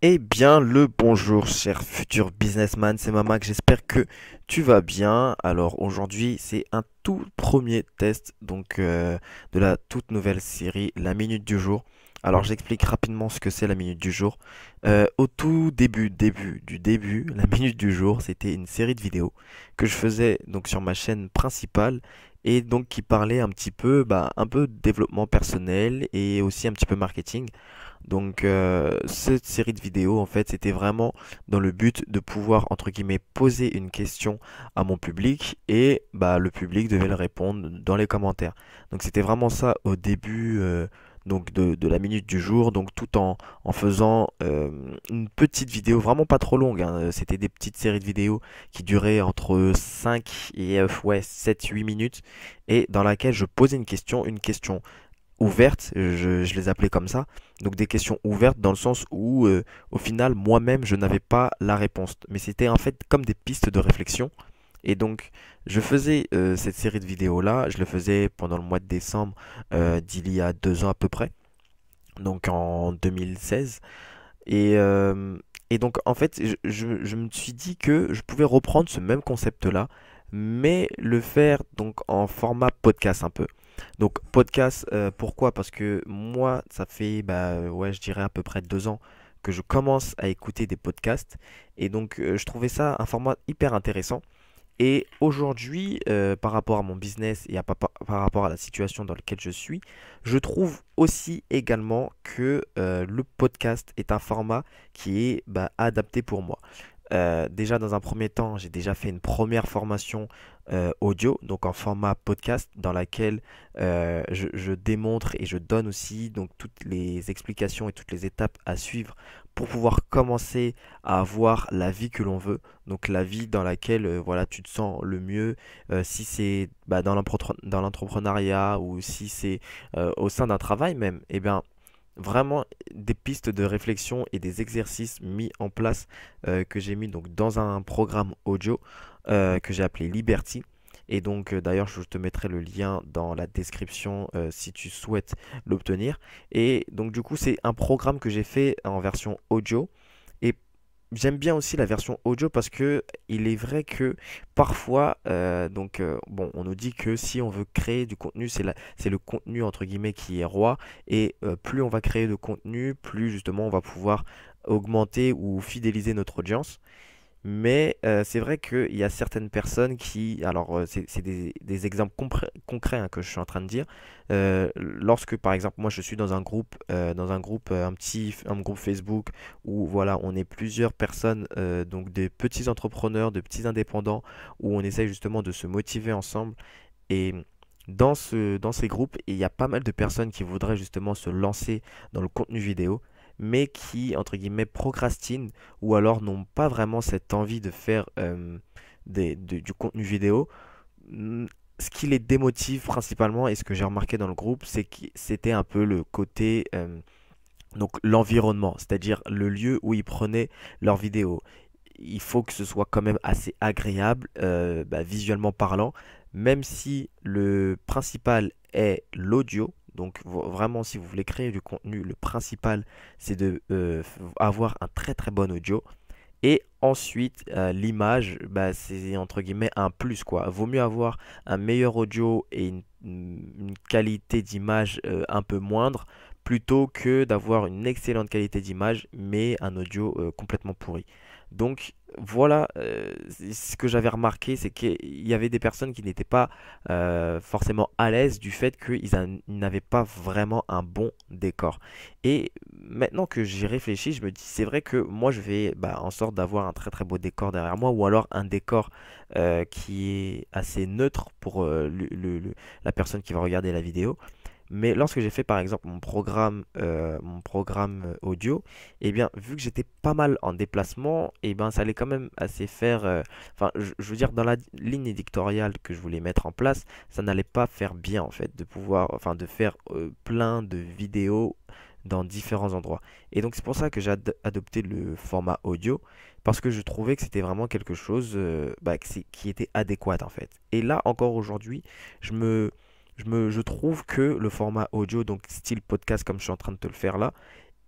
Eh bien le bonjour cher futur businessman, c'est Mamak, j'espère que tu vas bien. Alors aujourd'hui c'est un tout premier test donc euh, de la toute nouvelle série La Minute du Jour. Alors j'explique rapidement ce que c'est la Minute du Jour. Euh, au tout début, début du début, la Minute du Jour c'était une série de vidéos que je faisais donc sur ma chaîne principale et donc qui parlait un petit peu, bah, un peu développement personnel et aussi un petit peu marketing. Donc euh, cette série de vidéos en fait c'était vraiment dans le but de pouvoir entre guillemets poser une question à mon public et bah, le public devait le répondre dans les commentaires. Donc c'était vraiment ça au début euh, donc de, la minute du jour, donc tout en, en faisant euh, une petite vidéo, vraiment pas trop longue, hein. euh, c'était des petites séries de vidéos qui duraient entre 5 et 7-8 euh, minutes, et dans laquelle je posais une question, une question ouverte, je, les appelais comme ça, donc des questions ouvertes dans le sens où au final moi-même je n'avais pas la réponse, mais c'était en fait comme des pistes de réflexion et donc, je faisais euh, cette série de vidéos-là, je le faisais pendant le mois de décembre euh, d'il y a deux ans à peu près, donc en 2016. Euh, et, donc, en fait, je, me suis dit que je pouvais reprendre ce même concept-là, mais le faire donc en format podcast un peu. Donc, podcast, pourquoi Parce que moi, ça fait, bah, ouais, je dirais à peu près deux ans que je commence à écouter des podcasts. Et donc, je trouvais ça un format hyper intéressant. Et aujourd'hui, euh, par rapport à mon business et à, par, rapport à la situation dans laquelle je suis, je trouve aussi également que euh, le podcast est un format qui est bah, adapté pour moi. Euh, déjà dans un premier temps, j'ai déjà fait une première formation audio, donc en format podcast, dans laquelle je, démontre et je donne aussi donc toutes les explications et toutes les étapes à suivre pour pouvoir commencer à avoir la vie que l'on veut. Donc la vie dans laquelle euh, voilà, tu te sens le mieux, euh, si c'est bah, dans l'entrepreneuriat ou si c'est euh, au sein d'un travail même, et eh bien vraiment des pistes de réflexion et des exercices mis en place que j'ai mis donc, dans un programme audio que j'ai appelé Liberty. Et donc euh, d'ailleurs je te mettrai le lien dans la description euh, si tu souhaites l'obtenir. Et donc du coup c'est un programme que j'ai fait en version audio. Et j'aime bien aussi la version audio parce que il est vrai que parfois euh, donc bon on nous dit que si on veut créer du contenu c'est le contenu entre guillemets qui est roi et plus on va créer de contenu plus justement on va pouvoir augmenter ou fidéliser notre audience mais euh, c'est vrai qu'il y a certaines personnes qui, alors euh, c'est des, exemples concrets hein, que je suis en train de dire, euh, lorsque par exemple moi je suis dans un groupe, dans un groupe, un petit groupe Facebook où voilà on est plusieurs personnes, donc des petits entrepreneurs, de petits indépendants, où on essaye justement de se motiver ensemble et dans ces groupes, il y a pas mal de personnes qui voudraient justement se lancer dans le contenu vidéo mais qui, entre guillemets, procrastinent ou alors n'ont pas vraiment cette envie de faire euh, du contenu vidéo. Ce qui les démotive principalement, et ce que j'ai remarqué dans le groupe, c'est que c'était un peu le côté... Euh, donc l'environnement, c'est-à-dire le lieu où ils prenaient leurs vidéos. Il faut que ce soit quand même assez agréable, euh, bah, visuellement parlant, même si le principal est l'audio, donc vraiment, si vous voulez créer du contenu, le principal, c'est de euh, avoir un très très bon audio. Et ensuite, euh, l'image, bah, c'est entre guillemets un plus quoi. Vaut mieux avoir un meilleur audio et une, qualité d'image euh, un peu moindre plutôt que d'avoir une excellente qualité d'image mais un audio complètement pourri. Donc voilà euh, ce que j'avais remarqué, c'est qu'il y avait des personnes qui n'étaient pas euh, forcément à l'aise du fait qu'ils n'avaient pas vraiment un bon décor. Et maintenant que j'y réfléchis, je me dis, c'est vrai que moi je vais bah, en sorte d'avoir un très très beau décor derrière moi, ou alors un décor euh, qui est assez neutre pour la personne qui va regarder la vidéo. Mais lorsque j'ai fait par exemple mon programme, euh, mon programme euh, audio, eh bien vu que j'étais pas mal en déplacement, eh bien ça allait quand même assez faire. Euh, enfin, je, veux dire dans la ligne éditoriale que je voulais mettre en place, ça n'allait pas faire bien en fait de pouvoir, enfin de faire plein de vidéos dans différents endroits. Et donc c'est pour ça que j'ai adopté le format audio, parce que je trouvais que c'était vraiment quelque chose bah, qui était adéquat en fait. Et là encore aujourd'hui, je me je, me, je trouve que le format audio, donc style podcast comme je suis en train de te le faire là,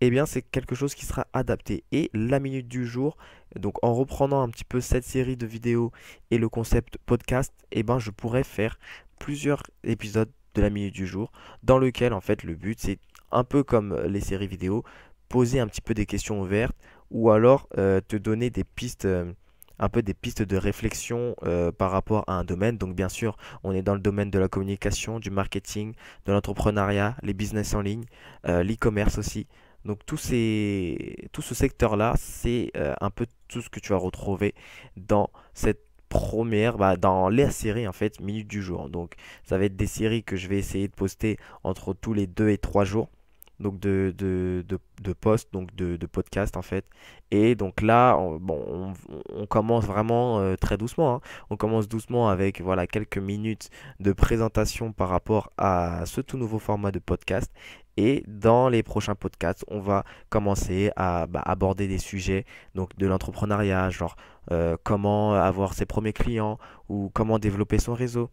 eh bien c'est quelque chose qui sera adapté. Et la minute du jour, donc en reprenant un petit peu cette série de vidéos et le concept podcast, eh ben, je pourrais faire plusieurs épisodes de la minute du jour, dans lequel en fait le but c'est un peu comme les séries vidéo, poser un petit peu des questions ouvertes ou alors euh, te donner des pistes. Euh, un peu des pistes de réflexion euh, par rapport à un domaine. Donc bien sûr, on est dans le domaine de la communication, du marketing, de l'entrepreneuriat, les business en ligne, euh, l'e-commerce aussi. Donc tout, ces, tout ce secteur-là, c'est euh, un peu tout ce que tu vas retrouver dans cette première, bah, dans les séries en fait, minute du jour. Donc ça va être des séries que je vais essayer de poster entre tous les deux et trois jours donc de, de, de, donc de, de podcasts en fait. Et donc là, on, commence vraiment euh, très doucement. Hein. On commence doucement avec voilà quelques minutes de présentation par rapport à ce tout nouveau format de podcast. Et dans les prochains podcasts, on va commencer à bah, aborder des sujets donc de l'entrepreneuriat, genre euh, comment avoir ses premiers clients ou comment développer son réseau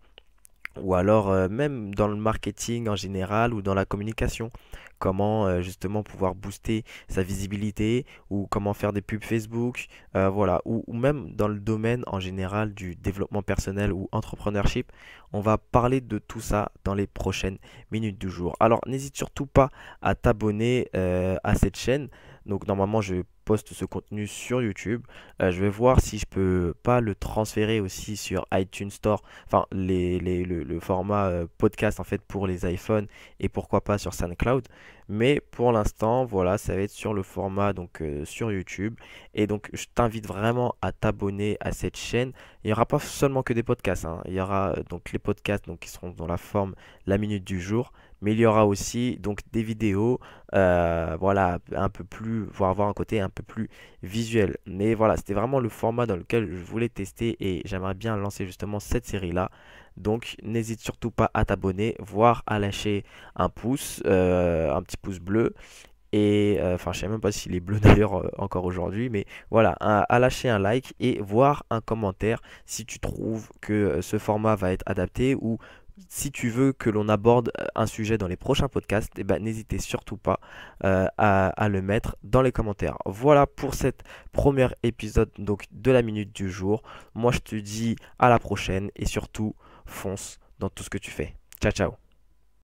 ou alors euh, même dans le marketing en général ou dans la communication. Comment euh, justement pouvoir booster sa visibilité ou comment faire des pubs Facebook, euh, voilà, ou, même dans le domaine en général du développement personnel ou entrepreneurship. On va parler de tout ça dans les prochaines minutes du jour. Alors n'hésite surtout pas à t'abonner à cette chaîne. Donc normalement, je poste ce contenu sur YouTube. Euh, je vais voir si je peux pas le transférer aussi sur iTunes Store, enfin le, format euh, podcast en fait pour les iPhones et pourquoi pas sur SoundCloud. Mais pour l'instant, voilà, ça va être sur le format donc euh, sur YouTube. Et donc je t'invite vraiment à t'abonner à cette chaîne. Il n'y aura pas seulement que des podcasts. Hein. Il y aura donc les podcasts qui seront dans la forme la minute du jour mais il y aura aussi donc des vidéos, euh, voilà, un peu plus, voire avoir un côté un peu plus visuel. Mais voilà, c'était vraiment le format dans lequel je voulais tester et j'aimerais bien lancer justement cette série là. Donc n'hésite surtout pas à t'abonner, voire à lâcher un pouce, euh, un petit pouce bleu. Et euh, enfin, je sais même pas s'il est bleu d'ailleurs encore aujourd'hui, mais voilà, à lâcher un like et voir un commentaire si tu trouves que ce format va être adapté ou si tu veux que l'on aborde euh, un sujet dans les prochains podcasts, eh ben, n'hésitez surtout pas euh, à, le mettre dans les commentaires. Voilà pour cet premier épisode donc, de la minute du jour. Moi, je te dis à la prochaine et surtout, fonce dans tout ce que tu fais. Ciao, ciao.